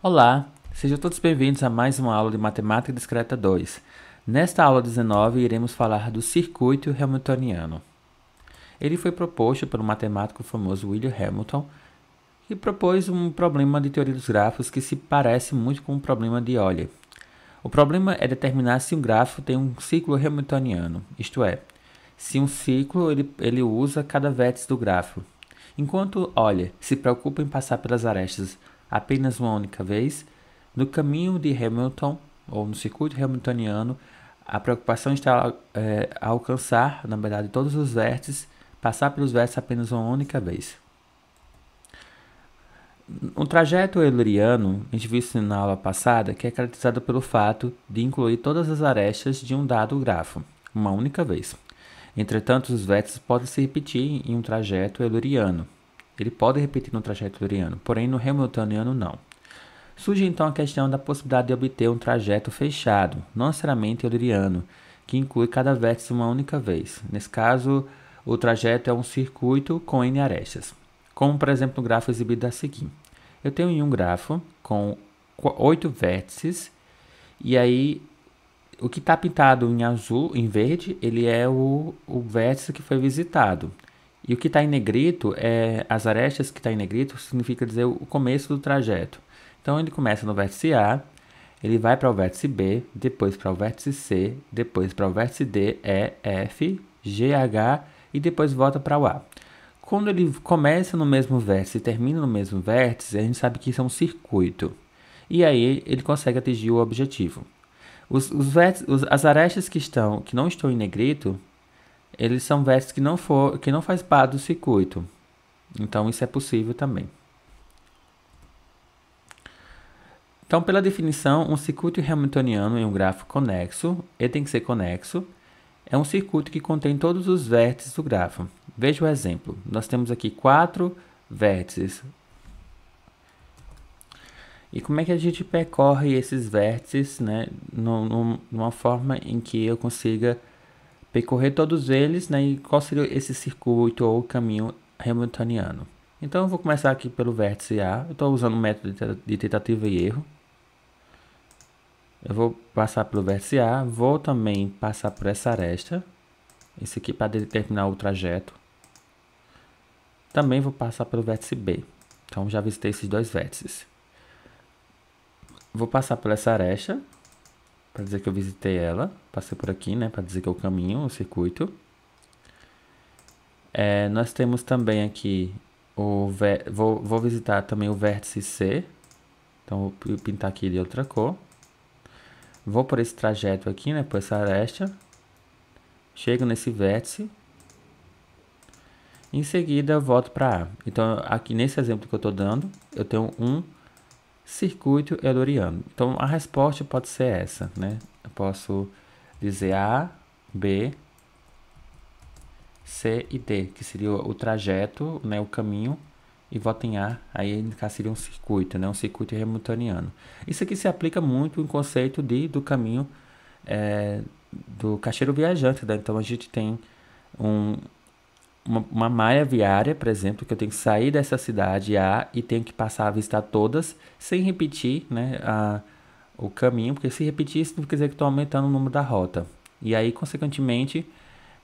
Olá, sejam todos bem-vindos a mais uma aula de Matemática Discreta 2. Nesta aula 19, iremos falar do circuito hamiltoniano. Ele foi proposto pelo matemático famoso William Hamilton, que propôs um problema de teoria dos grafos que se parece muito com o problema de Euler. O problema é determinar se um grafo tem um ciclo hamiltoniano, isto é, se um ciclo ele, ele usa cada vértice do grafo. Enquanto Euler se preocupa em passar pelas arestas apenas uma única vez, no caminho de Hamilton, ou no circuito hamiltoniano, a preocupação está é, a alcançar, na verdade, todos os vértices, passar pelos vértices apenas uma única vez. Um trajeto euleriano, a gente viu isso na aula passada, que é caracterizado pelo fato de incluir todas as arestas de um dado grafo, uma única vez. Entretanto, os vértices podem se repetir em um trajeto euleriano, ele pode repetir no trajeto doriano, porém no hamiltoniano não. Surge então a questão da possibilidade de obter um trajeto fechado, não necessariamente euderiano, que inclui cada vértice uma única vez. Nesse caso, o trajeto é um circuito com n arestas, como por exemplo no gráfico exibido a seguir. Eu tenho um grafo com oito vértices e aí o que está pintado em azul, em verde, ele é o, o vértice que foi visitado. E o que está em negrito, é as arestas que está em negrito, significa dizer o começo do trajeto. Então, ele começa no vértice A, ele vai para o vértice B, depois para o vértice C, depois para o vértice D, E, F, G, H e depois volta para o A. Quando ele começa no mesmo vértice e termina no mesmo vértice, a gente sabe que isso é um circuito. E aí ele consegue atingir o objetivo. Os, os vértices, os, as arestas que estão, que não estão em negrito, eles são vestes que não for, que não faz parte do circuito. Então isso é possível também. Então, pela definição, um circuito hamiltoniano em um grafo conexo, ele tem que ser conexo, é um circuito que contém todos os vértices do grafo. Veja o exemplo. Nós temos aqui quatro vértices. E como é que a gente percorre esses vértices né, numa forma em que eu consiga percorrer todos eles, né? E qual seria esse circuito ou caminho hamiltoniano? Então eu vou começar aqui pelo vértice A. Eu estou usando o método de tentativa e erro. Eu vou passar pelo vértice A, vou também passar por essa aresta, esse aqui para determinar o trajeto. Também vou passar pelo vértice B. Então já visitei esses dois vértices. Vou passar por essa aresta, para dizer que eu visitei ela. Passei por aqui, né? Para dizer que é o caminho, o circuito. É, nós temos também aqui o vou, vou visitar também o vértice C. Então, vou pintar aqui de outra cor. Vou por esse trajeto aqui, né? Por essa aresta. Chego nesse vértice. Em seguida, volto para A. Então, aqui nesse exemplo que eu estou dando, eu tenho um circuito euleriano. Então, a resposta pode ser essa, né? Eu posso dizer A, B, C e D, que seria o trajeto, né, o caminho, e voto em A, aí indicar seria um circuito, né, um circuito hamiltoniano. Isso aqui se aplica muito em conceito de, do caminho é, do cacheiro viajante, né? então a gente tem um, uma, uma malha viária, por exemplo, que eu tenho que sair dessa cidade A e tenho que passar a visitar todas sem repetir né, a, o caminho, porque se repetir isso quer dizer que estou aumentando o número da rota. E aí, consequentemente,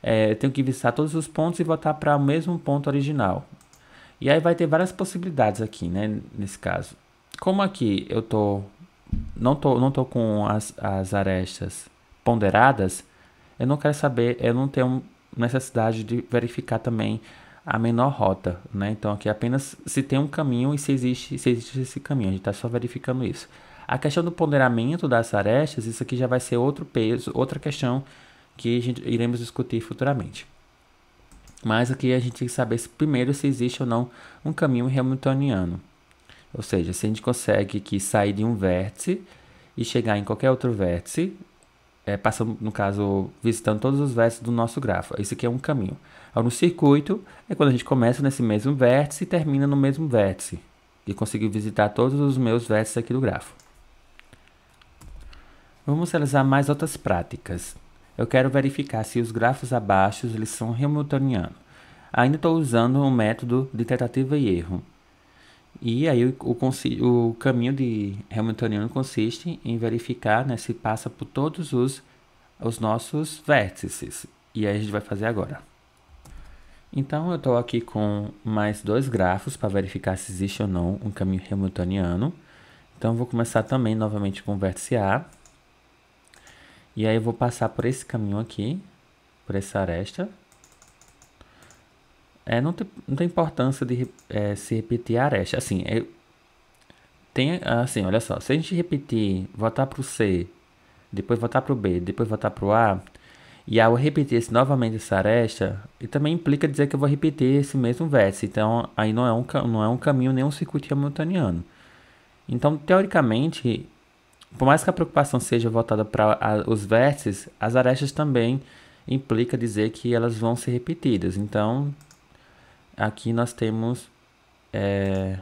é, eu tenho que visitar todos os pontos e voltar para o mesmo ponto original. E aí vai ter várias possibilidades aqui, né, nesse caso. Como aqui eu tô não tô, não tô com as, as arestas ponderadas, eu não quero saber, eu não tenho necessidade de verificar também a menor rota, né? Então aqui apenas se tem um caminho e se existe, se existe esse caminho, a gente está só verificando isso. A questão do ponderamento das arestas, isso aqui já vai ser outro peso, outra questão que gente, iremos discutir futuramente. Mas aqui a gente tem que saber se, primeiro se existe ou não um caminho hamiltoniano. Ou seja, se a gente consegue aqui sair de um vértice e chegar em qualquer outro vértice, é, passando, no caso, visitando todos os vértices do nosso grafo. Isso aqui é um caminho. no circuito é quando a gente começa nesse mesmo vértice e termina no mesmo vértice. E consegui visitar todos os meus vértices aqui do grafo. Vamos realizar mais outras práticas. Eu quero verificar se os grafos abaixo eles são Hamiltonianos. Ainda estou usando o um método de tentativa e erro. E aí o, o, o caminho de Hamiltoniano consiste em verificar né, se passa por todos os, os nossos vértices. E aí a gente vai fazer agora. Então eu estou aqui com mais dois grafos para verificar se existe ou não um caminho Hamiltoniano. Então vou começar também novamente com o vértice A. E aí eu vou passar por esse caminho aqui, por essa aresta. É, não, tem, não tem importância de é, se repetir a aresta. Assim, é, tem, assim, olha só. Se a gente repetir, voltar para o C, depois voltar para o B, depois voltar para o A, e ao repetir esse, novamente essa aresta, e também implica dizer que eu vou repetir esse mesmo vértice Então, aí não é um, não é um caminho, nem um circuito hamiltoniano. Então, teoricamente, por mais que a preocupação seja voltada para os vértices, as arestas também implica dizer que elas vão ser repetidas. Então, aqui nós temos é,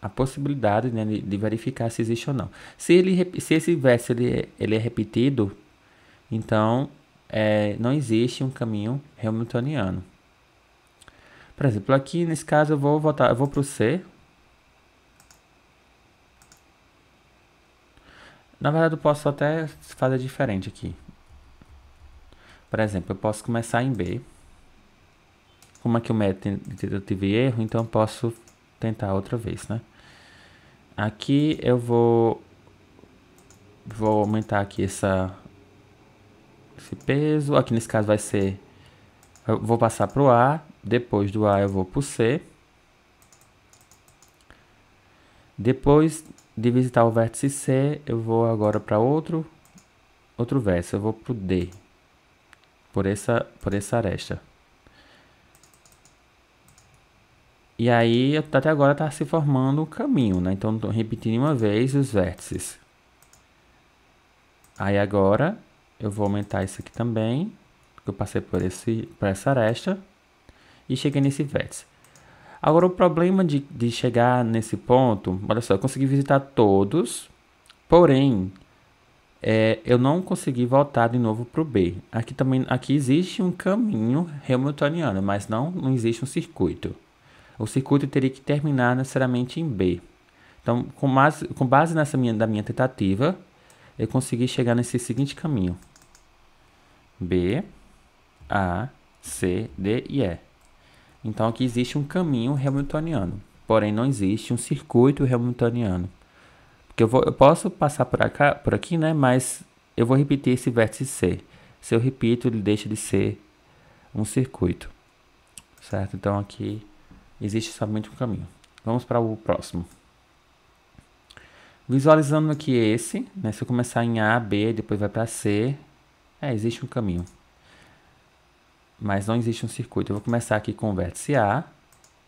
a possibilidade né, de, de, verificar se existe ou não. Se, ele, se esse verso ele, é, ele é repetido, então é, não existe um caminho Hamiltoniano. Por exemplo, aqui nesse caso eu vou voltar, eu vou para o C. Na verdade eu posso até fazer diferente aqui. Por exemplo, eu posso começar em B como aqui é o método de tive erro, então eu posso tentar outra vez, né? Aqui eu vou, vou aumentar aqui essa, esse peso. Aqui nesse caso vai ser, eu vou passar para o A, depois do A eu vou para o C. Depois de visitar o vértice C, eu vou agora para outro, outro vértice, eu vou para o D, por essa, por essa aresta. E aí, até agora está se formando o caminho, né? Então, repetindo uma vez os vértices. Aí agora, eu vou aumentar isso aqui também. Eu passei por, esse, por essa aresta. E cheguei nesse vértice. Agora, o problema de, de chegar nesse ponto... Olha só, eu consegui visitar todos. Porém, é, eu não consegui voltar de novo para o B. Aqui também aqui existe um caminho hamiltoniano, mas não, não existe um circuito o circuito teria que terminar necessariamente em B. Então, com base, com base nessa minha, da minha tentativa, eu consegui chegar nesse seguinte caminho. B, A, C, D e E. Então, aqui existe um caminho Hamiltoniano. Porém, não existe um circuito Hamiltoniano. Porque eu, vou, eu posso passar por, por aqui, né? Mas eu vou repetir esse vértice C. Se eu repito, ele deixa de ser um circuito. Certo? Então, aqui Existe somente um caminho. Vamos para o próximo. Visualizando aqui esse, né? Se eu começar em A, B, depois vai para C, é, existe um caminho. Mas não existe um circuito. Eu vou começar aqui com o vértice A.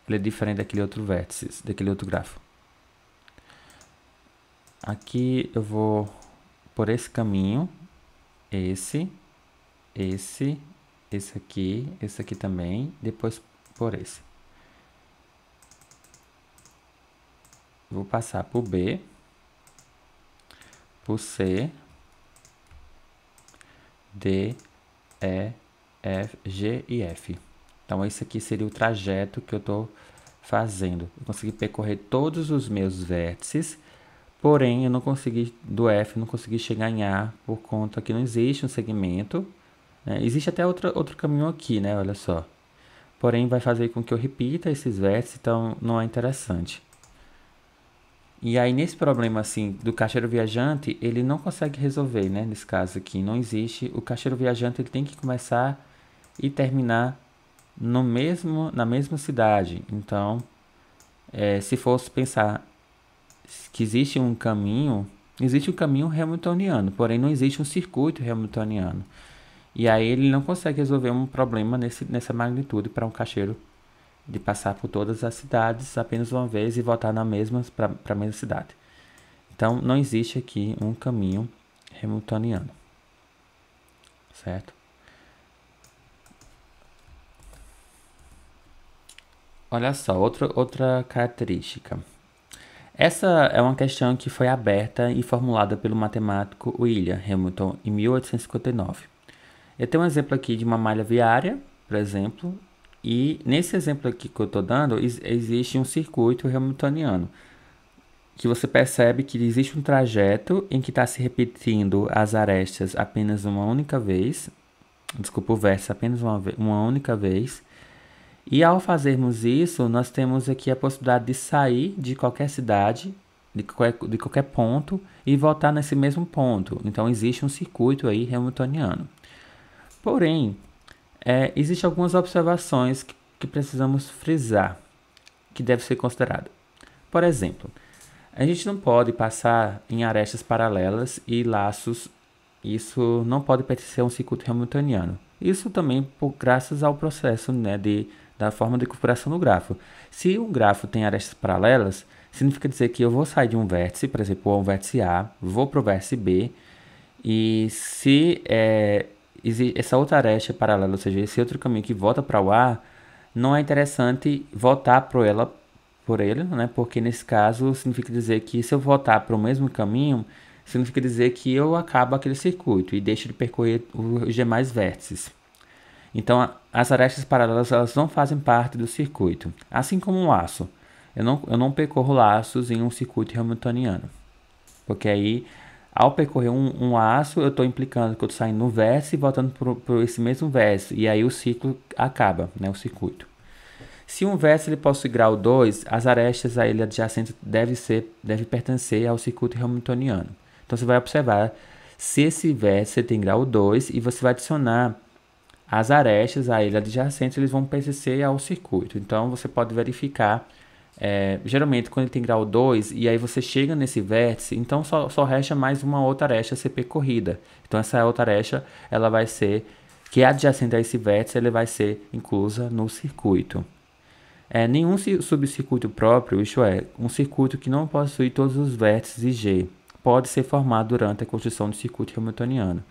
Ele é diferente daquele outro vértice, daquele outro grafo. Aqui eu vou por esse caminho, esse, esse, esse aqui, esse aqui também, depois por esse. Vou passar por B, por C, D, E, F, G e F. Então, esse aqui seria o trajeto que eu estou fazendo. Eu consegui percorrer todos os meus vértices, porém, eu não consegui, do F, não consegui chegar em A, por conta que não existe um segmento. Né? Existe até outro, outro caminho aqui, né? Olha só. Porém, vai fazer com que eu repita esses vértices, então não é interessante. E aí, nesse problema, assim, do caixeiro viajante, ele não consegue resolver, né? Nesse caso aqui, não existe. O caixeiro viajante, ele tem que começar e terminar no mesmo, na mesma cidade. Então, é, se fosse pensar que existe um caminho, existe o um caminho Hamiltoniano, porém não existe um circuito Hamiltoniano. E aí ele não consegue resolver um problema nesse, nessa magnitude para um caixeiro de passar por todas as cidades apenas uma vez e voltar na mesma para a mesma cidade. Então não existe aqui um caminho hamiltoniano. Certo? Olha só, outra, outra característica. Essa é uma questão que foi aberta e formulada pelo matemático William Hamilton em 1859. Eu tenho um exemplo aqui de uma malha viária, por exemplo, e nesse exemplo aqui que eu estou dando, existe um circuito hamiltoniano, que você percebe que existe um trajeto em que está se repetindo as arestas apenas uma única vez, desculpa o verso, apenas uma, uma única vez, e ao fazermos isso, nós temos aqui a possibilidade de sair de qualquer cidade, de qualquer, de qualquer ponto, e voltar nesse mesmo ponto. Então, existe um circuito aí hamiltoniano. Porém, é, Existem algumas observações que, que precisamos frisar, que deve ser considerada. Por exemplo, a gente não pode passar em arestas paralelas e laços. Isso não pode pertencer a um circuito hamiltoniano. Isso também por, graças ao processo né, de, da forma de configuração do grafo. Se um grafo tem arestas paralelas, significa dizer que eu vou sair de um vértice, por exemplo, um vértice A, vou para o vértice B, e se é, essa outra aresta paralela, ou seja, esse outro caminho que volta para o ar, não é interessante votar por ela, por ele, né? Porque nesse caso significa dizer que se eu votar para o mesmo caminho, significa dizer que eu acabo aquele circuito e deixo de percorrer os demais vértices. Então, as arestas paralelas elas não fazem parte do circuito, assim como um laço. Eu não, eu não percorro laços em um circuito hamiltoniano, porque aí ao percorrer um, um eu estou implicando que eu estou saindo no verso e voltando para esse mesmo verso. E aí o ciclo acaba, né? o circuito. Se um verso ele possui grau 2, as arestas a ele adjacentes devem ser, deve pertencer ao circuito Hamiltoniano. Então você vai observar se esse verso tem grau 2 e você vai adicionar as arestas a ele adjacentes, eles vão pertencer ao circuito. Então você pode verificar é, geralmente quando tem grau 2 e aí você chega nesse vértice, então só, só resta mais uma outra aresta a ser percorrida. Então essa outra aresta, ela vai ser, que é adjacente a esse vértice, ela vai ser inclusa no circuito. É, nenhum subcircuito próprio, isto é, um circuito que não possui todos os vértices G, pode ser formado durante a construção do circuito hamiltoniano.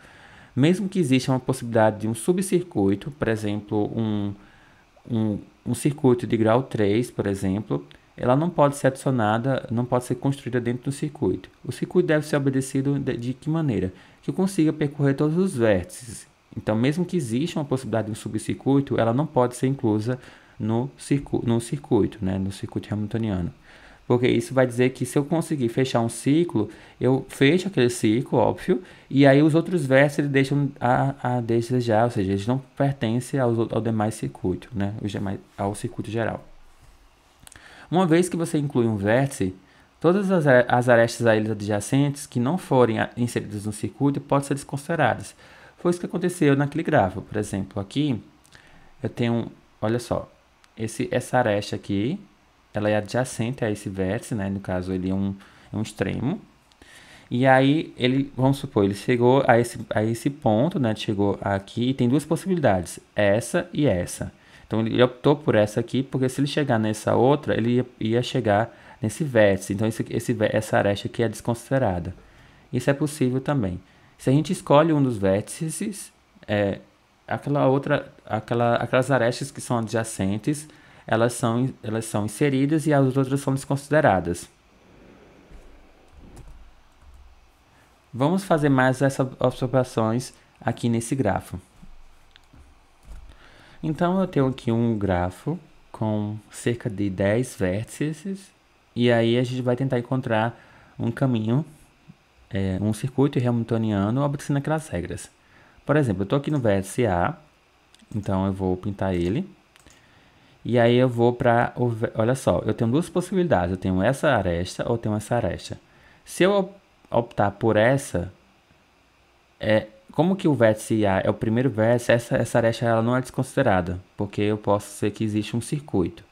Mesmo que exista uma possibilidade de um subcircuito, por exemplo, um um, um circuito de grau 3, por exemplo, ela não pode ser adicionada, não pode ser construída dentro do circuito. O circuito deve ser obedecido de, de que maneira? Que consiga percorrer todos os vértices. Então, mesmo que exista uma possibilidade de um subcircuito, ela não pode ser inclusa no, circu no circuito, né? no circuito hamiltoniano. Porque isso vai dizer que se eu conseguir fechar um ciclo, eu fecho aquele ciclo, óbvio, e aí os outros versos deixam a, a desejar, ou seja, eles não pertencem aos, ao demais circuito, né? Os demais, ao circuito geral. Uma vez que você inclui um vértice, todas as, as arestas a eles adjacentes que não forem inseridas no circuito podem ser desconsideradas. Foi isso que aconteceu naquele grafo. Por exemplo, aqui eu tenho, olha só, esse, essa aresta aqui ela é adjacente a esse vértice, né? No caso, ele é um, é um extremo. E aí, ele, vamos supor, ele chegou a esse, a esse ponto, né? chegou aqui e tem duas possibilidades, essa e essa. Então, ele optou por essa aqui, porque se ele chegar nessa outra, ele ia, ia chegar nesse vértice. Então, esse, esse, essa aresta aqui é desconsiderada. Isso é possível também. Se a gente escolhe um dos vértices, é, aquela outra, aquela, aquelas arestas que são adjacentes elas são, elas são inseridas e as outras são desconsideradas. Vamos fazer mais essas observações aqui nesse grafo. Então, eu tenho aqui um grafo com cerca de 10 vértices, e aí a gente vai tentar encontrar um caminho, é, um circuito hamiltoniano obedecendo aquelas regras. Por exemplo, eu estou aqui no vértice A, então eu vou pintar ele. E aí eu vou para. Olha só, eu tenho duas possibilidades. Eu tenho essa aresta ou tenho essa aresta. Se eu optar por essa, é, como que o vértice A é o primeiro vértice, essa, essa aresta ela não é desconsiderada, porque eu posso ser que existe um circuito.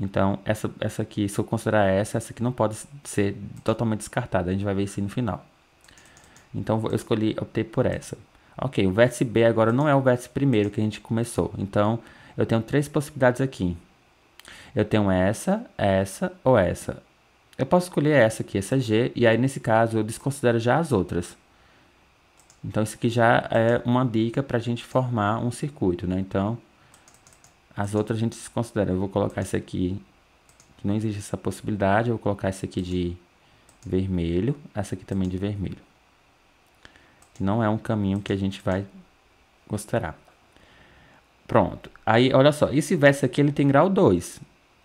Então, essa, essa aqui, se eu considerar essa, essa aqui não pode ser totalmente descartada. A gente vai ver isso no final. Então, eu escolhi, optei por essa. Ok, o vértice B agora não é o vértice primeiro que a gente começou. Então, eu tenho três possibilidades aqui. Eu tenho essa, essa ou essa. Eu posso escolher essa aqui, essa é G, e aí nesse caso eu desconsidero já as outras. Então isso aqui já é uma dica para a gente formar um circuito, né? Então as outras a gente desconsidera. Eu vou colocar esse aqui, que não existe essa possibilidade, eu vou colocar esse aqui de vermelho, essa aqui também de vermelho. Não é um caminho que a gente vai considerar. Pronto. Aí, olha só, esse vértice aqui ele tem grau 2.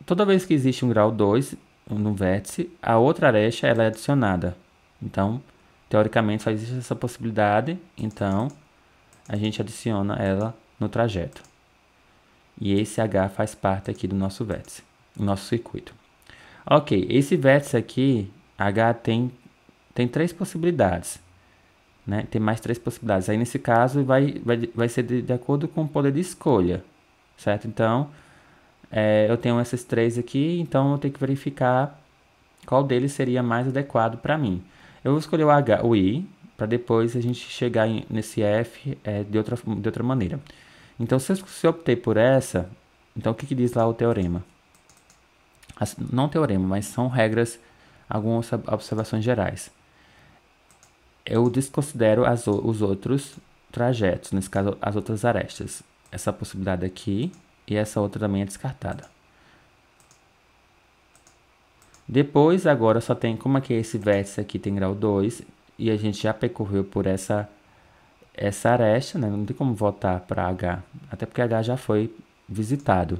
Toda vez que existe um grau 2 no vértice, a outra arecha ela é adicionada. Então, teoricamente só existe essa possibilidade, então a gente adiciona ela no trajeto. E esse H faz parte aqui do nosso vértice, do nosso circuito. Ok, esse vértice aqui, H tem, tem três possibilidades. Né? Tem mais três possibilidades. Aí, nesse caso, vai, vai, vai ser de, de acordo com o poder de escolha, certo? Então, é, eu tenho essas três aqui, então eu tenho que verificar qual deles seria mais adequado para mim. Eu vou escolher o H, o I, para depois a gente chegar em, nesse F é, de, outra, de outra maneira. Então, se eu, se eu optei por essa, então o que, que diz lá o teorema? As, não teorema, mas são regras, algumas observações gerais eu desconsidero as, os outros trajetos, nesse caso as outras arestas. Essa possibilidade aqui e essa outra também é descartada. Depois, agora só tem, como é que esse vértice aqui tem grau 2, e a gente já percorreu por essa, essa aresta, né? não tem como voltar para H, até porque H já foi visitado.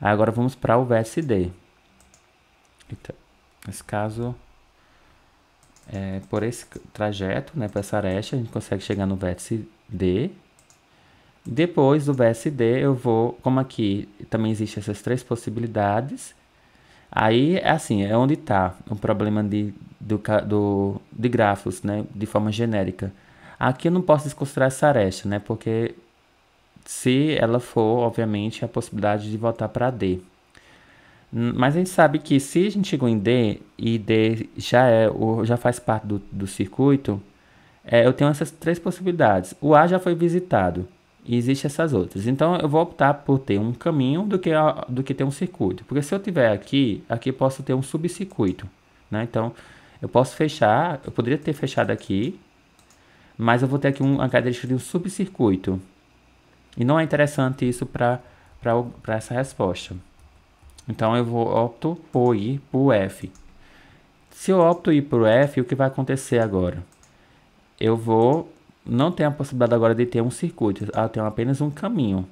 Agora vamos para o vértice D. Nesse caso, é, por esse trajeto, né, por essa aresta, a gente consegue chegar no vértice D. Depois do vértice D, eu vou, como aqui também existem essas três possibilidades, aí, é assim, é onde está o problema de, do, do, de grafos, né, de forma genérica. Aqui eu não posso desconsiderar essa aresta, né, porque se ela for, obviamente, a possibilidade de voltar para D. Mas a gente sabe que se a gente chegou em D e D já é já faz parte do, do circuito, é, eu tenho essas três possibilidades. O A já foi visitado e existem essas outras. Então eu vou optar por ter um caminho do que, do que ter um circuito. Porque se eu tiver aqui, aqui posso ter um subcircuito. Né? Então eu posso fechar, eu poderia ter fechado aqui, mas eu vou ter aqui um, a característica de um subcircuito. E não é interessante isso para essa resposta. Então eu vou opto por ir para o F. Se eu opto ir para o F, o que vai acontecer agora? Eu vou... Não tem a possibilidade agora de ter um circuito. Eu tenho apenas um caminho.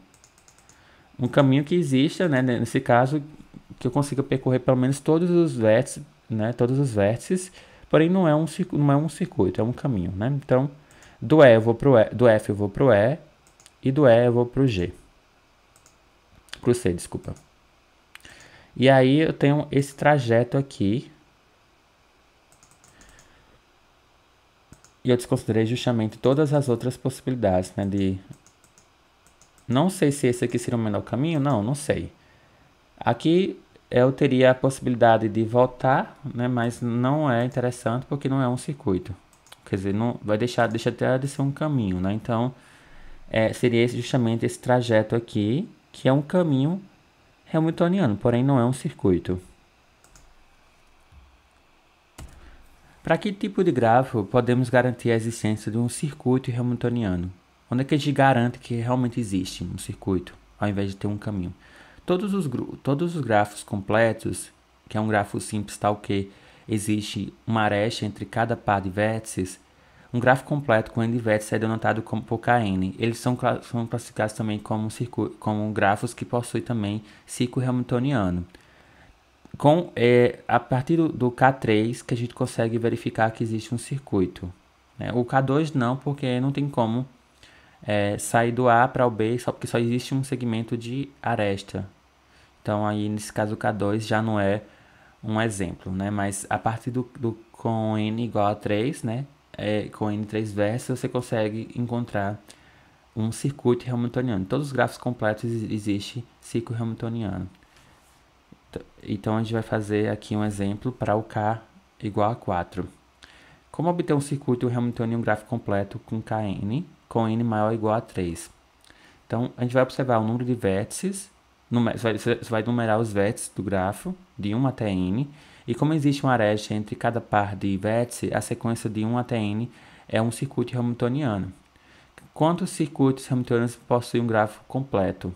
Um caminho que exista, né? Nesse caso, que eu consiga percorrer pelo menos todos os vértices, né? Todos os vértices. Porém, não é um, não é um circuito, é um caminho, né? Então, do, e eu vou pro e, do F eu vou para o E. E do E eu vou para o G. Para o C, desculpa. E aí eu tenho esse trajeto aqui. E eu desconsiderei justamente todas as outras possibilidades, né? De... Não sei se esse aqui seria o melhor caminho. Não, não sei. Aqui eu teria a possibilidade de voltar, né? Mas não é interessante porque não é um circuito. Quer dizer, não vai deixar, deixa até de ser um caminho, né? Então, é, seria justamente esse trajeto aqui, que é um caminho Hamiltoniano, porém não é um circuito. Para que tipo de grafo podemos garantir a existência de um circuito hamiltoniano? Onde é que a gente garante que realmente existe um circuito, ao invés de ter um caminho? Todos os, todos os grafos completos, que é um grafo simples tal tá que existe uma aresta entre cada par de vértices, um grafo completo com n-vértices é denotado como, por Kn. Eles são, são classificados também como, como grafos que possuem também ciclo Hamiltoniano. Com, é, a partir do, do, K3 que a gente consegue verificar que existe um circuito. Né? O K2 não, porque não tem como é, sair do A para o B, só porque só existe um segmento de aresta. Então aí nesse caso o K2 já não é um exemplo, né? Mas a partir do, do com n igual a 3, né? é, com N3 Versa, você consegue encontrar um circuito Hamiltoniano. Todos os grafos completos existe ciclo Hamiltoniano. Então a gente vai fazer aqui um exemplo para o K igual a 4. Como obter um circuito Hamiltoniano gráfico completo com Kn, com n maior ou igual a 3? Então a gente vai observar o número de vértices, você vai numerar os vértices do grafo, de 1 até n, e como existe uma aresta entre cada par de vértices, a sequência de 1 até n é um circuito hamiltoniano. Quantos circuitos hamiltonianos possuem um grafo completo?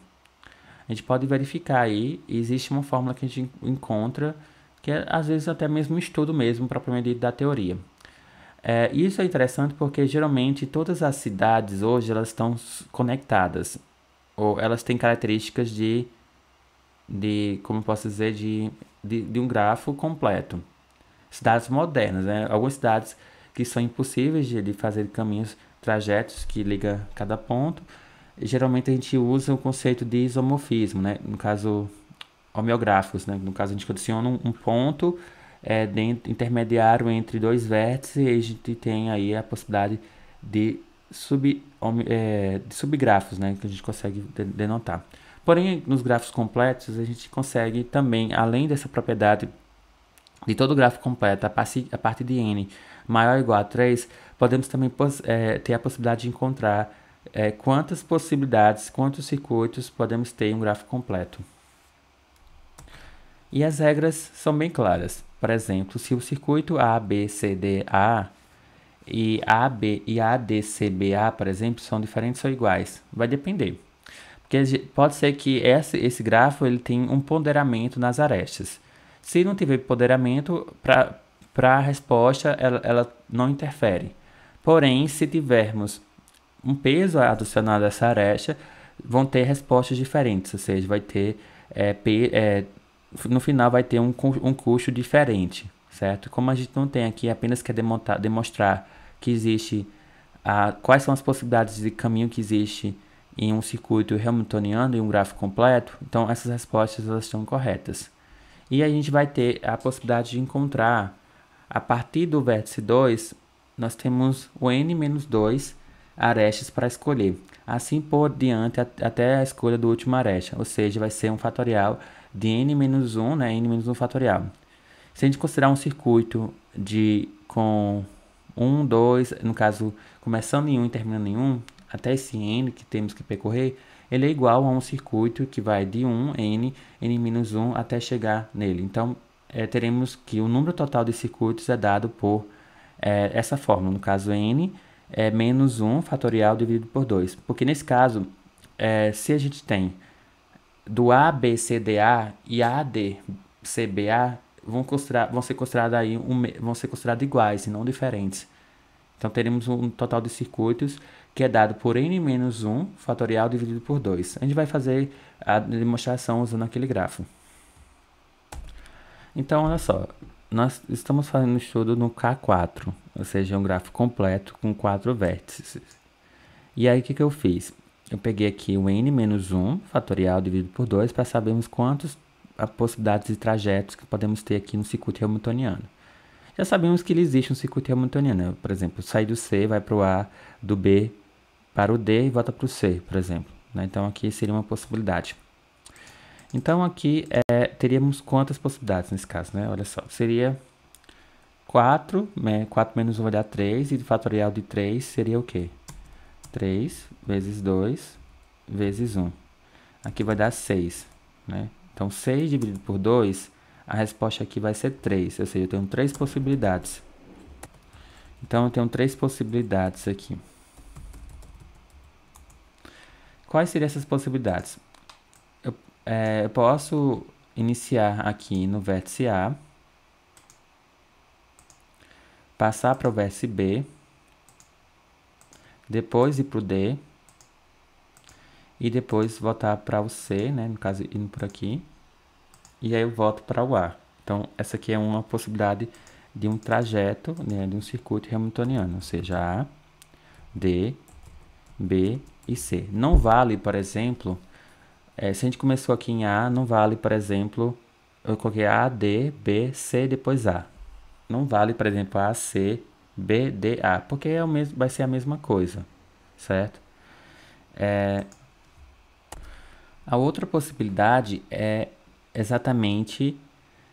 A gente pode verificar aí, existe uma fórmula que a gente encontra, que é, às vezes até mesmo estudo mesmo, propriamente da teoria. É, isso é interessante porque geralmente todas as cidades hoje elas estão conectadas, ou elas têm características de, de como posso dizer, de de, de um grafo completo. Cidades modernas, né? Algumas cidades que são impossíveis de, de fazer caminhos, trajetos que ligam cada ponto. Geralmente a gente usa o conceito de isomorfismo, né? No caso, homeográficos, né? No caso, a gente condiciona um, um ponto é, dentro, intermediário entre dois vértices e a gente tem aí a possibilidade de, sub, é, de subgrafos, né? Que a gente consegue denotar. Porém, nos grafos completos, a gente consegue também, além dessa propriedade de todo grafo gráfico completo, a parte, de n maior ou igual a 3, podemos também é, ter a possibilidade de encontrar é, quantas possibilidades, quantos circuitos podemos ter em um gráfico completo. E as regras são bem claras. Por exemplo, se o circuito ABCDA e b e ADCBA, por exemplo, são diferentes ou iguais, vai depender. Porque pode ser que esse, esse grafo ele tem um ponderamento nas arestas. Se não tiver ponderamento, para a resposta ela, ela não interfere. Porém, se tivermos um peso adicionado a essa aresta, vão ter respostas diferentes, ou seja, vai ter é, pe, é, no final vai ter um, um custo diferente, certo? Como a gente não tem aqui, apenas quer demonstrar demonstrar que existe a, quais são as possibilidades de caminho que existe em um circuito hamiltoniano e um gráfico completo, então essas respostas elas estão corretas. E a gente vai ter a possibilidade de encontrar, a partir do vértice 2, nós temos o n-2 arestas para escolher. Assim por diante até a escolha do último aresta, ou seja, vai ser um fatorial de n-1, né, n-1 fatorial. Se a gente considerar um circuito de com 1, 2, no caso, começando em 1 e terminando em 1, até esse n que temos que percorrer, ele é igual a um circuito que vai de 1, n, n-1 até chegar nele. Então, é, teremos que o número total de circuitos é dado por é, essa fórmula. No caso, n é menos 1 fatorial dividido por 2. Porque nesse caso, é, se a gente tem do A, B, C, D, A e A, D, C, B, A, vão, vão ser considerados aí um, vão ser iguais e não diferentes. Então teremos um total de circuitos que é dado por n menos 1 fatorial dividido por 2. A gente vai fazer a demonstração usando aquele grafo. Então, olha só, nós estamos fazendo um estudo no K4, ou seja, um grafo completo com quatro vértices. E aí, o que, que eu fiz? Eu peguei aqui o n menos 1 fatorial dividido por 2 para sabermos quantas possibilidades de trajetos que podemos ter aqui no circuito hamiltoniano já sabemos que ele existe um circuito Hamiltoniano. Né? Por exemplo, sai do C, vai para o A, do B para o D e volta para o C, por exemplo. Né? Então aqui seria uma possibilidade. Então aqui é, teríamos quantas possibilidades nesse caso, né? Olha só, seria 4, 4 né? menos 1 vai dar 3, e o fatorial de 3 seria o quê? 3 vezes 2 vezes 1. Aqui vai dar 6, né? Então 6 dividido por 2 a resposta aqui vai ser 3, ou seja, eu tenho três possibilidades. Então, eu tenho três possibilidades aqui. Quais seriam essas possibilidades? Eu, é, eu posso iniciar aqui no vértice A, passar para o vértice B, depois ir para o D, e depois voltar para o C, né? no caso, indo por aqui e aí eu volto para o ar. Então, essa aqui é uma possibilidade de um trajeto, né, de um circuito Hamiltoniano, ou seja, A, D, B e C. Não vale, por exemplo, é, se a gente começou aqui em A, não vale, por exemplo, eu coloquei A, D, B, C, depois A. Não vale, por exemplo, A, C, B, D, A, porque é o mesmo, vai ser a mesma coisa, certo? É, a outra possibilidade é exatamente.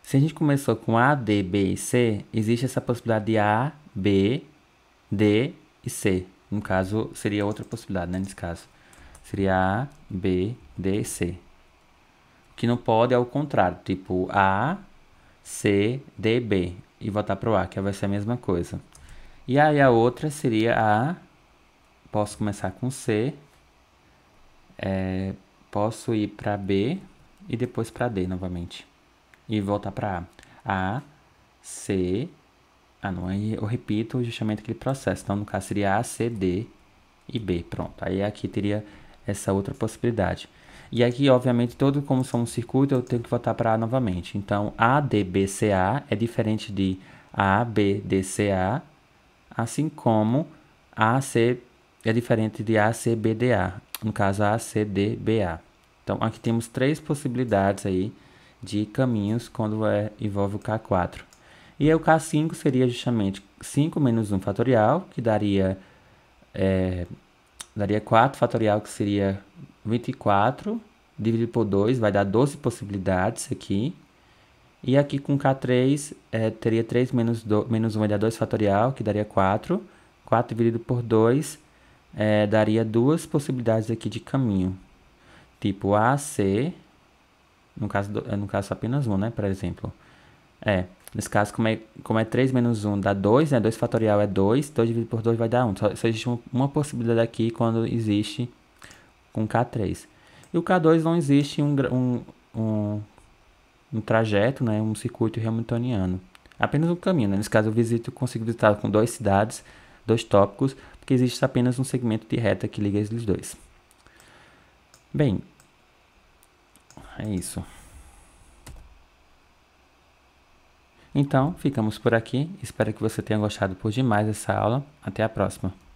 Se a gente começou com A, D, B e C, existe essa possibilidade de A, B, D e C. No caso, seria outra possibilidade, né? Nesse caso, seria A, B, D e C. O que não pode é o contrário, tipo A, C, D, B. E voltar para o A, que vai ser a mesma coisa. E aí a outra seria A, posso começar com C, é, posso ir para B, e depois para D novamente. E voltar para A. A, C, ah não, aí eu repito justamente aquele processo. Então, no caso, seria A, C, D e B. Pronto, aí aqui teria essa outra possibilidade. E aqui, obviamente, todo como são um circuito, eu tenho que voltar para A novamente. Então, A, D, B, C, A é diferente de A, B, D, C, A, assim como A, C é diferente de A, C, B, D, A. No caso, A, C, D, B, A. Então, aqui temos três possibilidades aí de caminhos quando é, envolve o K4. E o K5 seria justamente 5 menos 1 fatorial, que daria, é, daria 4 fatorial, que seria 24, dividido por 2, vai dar 12 possibilidades aqui. E aqui com K3, é, teria 3 menos, 2, menos 1, vai dar 2 fatorial, que daria 4. 4 dividido por 2, é, daria duas possibilidades aqui de caminho tipo AC, no caso, do, no caso apenas 1, né, por exemplo. É, nesse caso, como é, como é 3 menos 1 dá 2, né, 2 fatorial é 2, 2 dividido por 2 vai dar 1. Só, só existe uma, possibilidade aqui quando existe com um K3. E o K2 não existe um, um, um, um trajeto, né, um circuito hamiltoniano. Apenas um caminho, né? Nesse caso, eu visito, consigo visitar com duas cidades, dois tópicos, porque existe apenas um segmento de reta que liga eles dois. Bem, é isso. Então, ficamos por aqui. Espero que você tenha gostado por demais dessa aula. Até a próxima.